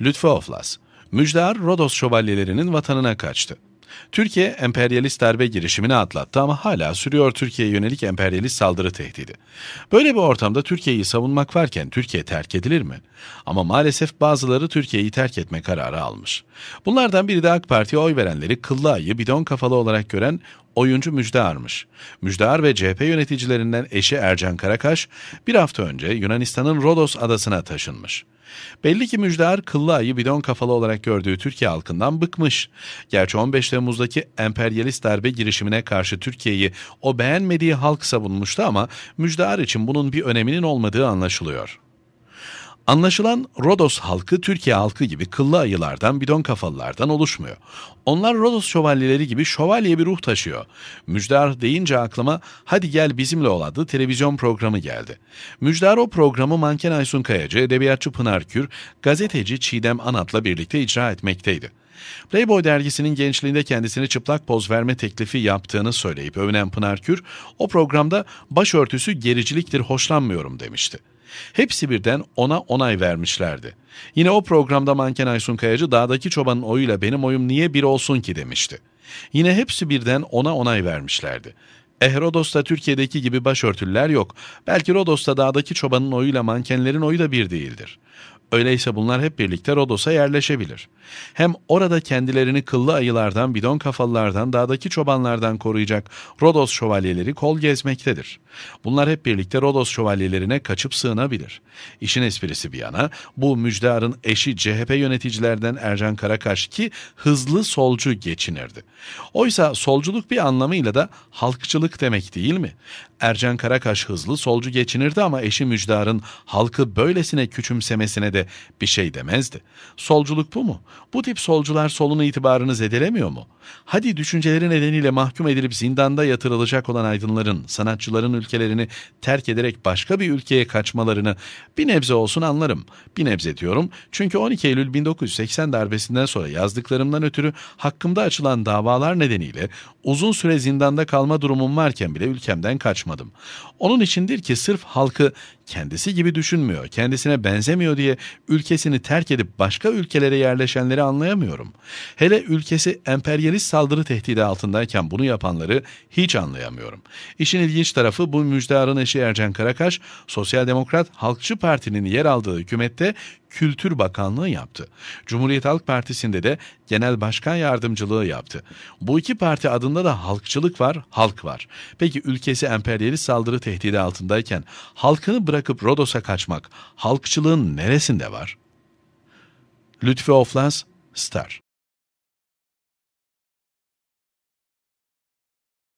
Lütfü Oflas, Müjdar Rodos şövalyelerinin vatanına kaçtı. Türkiye emperyalist darbe girişimini atlattı ama hala sürüyor Türkiye'ye yönelik emperyalist saldırı tehdidi. Böyle bir ortamda Türkiye'yi savunmak varken Türkiye terk edilir mi? Ama maalesef bazıları Türkiye'yi terk etme kararı almış. Bunlardan biri de AK Parti'ye oy verenleri kıllı ayı bidon kafalı olarak gören oyuncu Müjdarmış. Müjdar ve CHP yöneticilerinden eşi Ercan Karakaş bir hafta önce Yunanistan'ın Rodos adasına taşınmış. Belli ki Müjdar kıllı ayı bidon kafalı olarak gördüğü Türkiye halkından bıkmış. Gerçi 15 Temmuz'daki emperyalist darbe girişimine karşı Türkiye'yi o beğenmediği halk savunmuştu ama Müjdar için bunun bir öneminin olmadığı anlaşılıyor. Anlaşılan Rodos halkı Türkiye halkı gibi kıllı ayılardan, bidon kafalılardan oluşmuyor. Onlar Rodos şövalyeleri gibi şövalye bir ruh taşıyor. Müjdar deyince aklıma Hadi Gel Bizimle Ol adlı televizyon programı geldi. Müjdar o programı manken Aysun Kayacı, edebiyatçı Pınar Kür, gazeteci Çiğdem Anat'la birlikte icra etmekteydi. Playboy dergisinin gençliğinde kendisini çıplak poz verme teklifi yaptığını söyleyip övünen Pınar Kür, o programda başörtüsü gericiliktir hoşlanmıyorum demişti. Hepsi birden ona onay vermişlerdi. Yine o programda manken Aysun Kayacı dağdaki çobanın oyuyla benim oyum niye bir olsun ki demişti. Yine hepsi birden ona onay vermişlerdi. Eh Rodos'ta Türkiye'deki gibi başörtüler yok. Belki Rodos'ta dağdaki çobanın oyuyla mankenlerin oyu da bir değildir. Öyleyse bunlar hep birlikte Rodos'a yerleşebilir. Hem orada kendilerini kıllı ayılardan, bidon kafalılardan, dağdaki çobanlardan koruyacak Rodos şövalyeleri kol gezmektedir. Bunlar hep birlikte Rodos şövalyelerine kaçıp sığınabilir. İşin esprisi bir yana bu müjdarın eşi CHP yöneticilerden Ercan Karakaş ki hızlı solcu geçinirdi. Oysa solculuk bir anlamıyla da halkçılık demek değil mi? Ercan Karakaş hızlı solcu geçinirdi ama eşi müjdarın halkı böylesine küçümsemesine de de bir şey demezdi. Solculuk bu mu? Bu tip solcular solun itibarını zedelemiyor mu? Hadi düşünceleri nedeniyle mahkum edilip zindanda yatırılacak olan aydınların, sanatçıların ülkelerini terk ederek başka bir ülkeye kaçmalarını bir nebze olsun anlarım. Bir nebze diyorum çünkü 12 Eylül 1980 darbesinden sonra yazdıklarımdan ötürü hakkımda açılan davalar nedeniyle uzun süre zindanda kalma durumum varken bile ülkemden kaçmadım. Onun içindir ki sırf halkı kendisi gibi düşünmüyor, kendisine benzemiyor diye ülkesini terk edip başka ülkelere yerleşenleri anlayamıyorum. Hele ülkesi emperyalist saldırı tehdidi altındayken bunu yapanları hiç anlayamıyorum. İşin ilginç tarafı bu müjdarın eşi Ercan Karakaş, Sosyal Demokrat Halkçı Parti'nin yer aldığı hükümette Kültür Bakanlığı yaptı. Cumhuriyet Halk Partisi'nde de genel başkan yardımcılığı yaptı. Bu iki parti adında da halkçılık var, halk var. Peki ülkesi emperyalist saldırı tehdidi altındayken halkını bırakıp Rodos'a kaçmak halkçılığın neresinde var? Lütfi Oflans, Star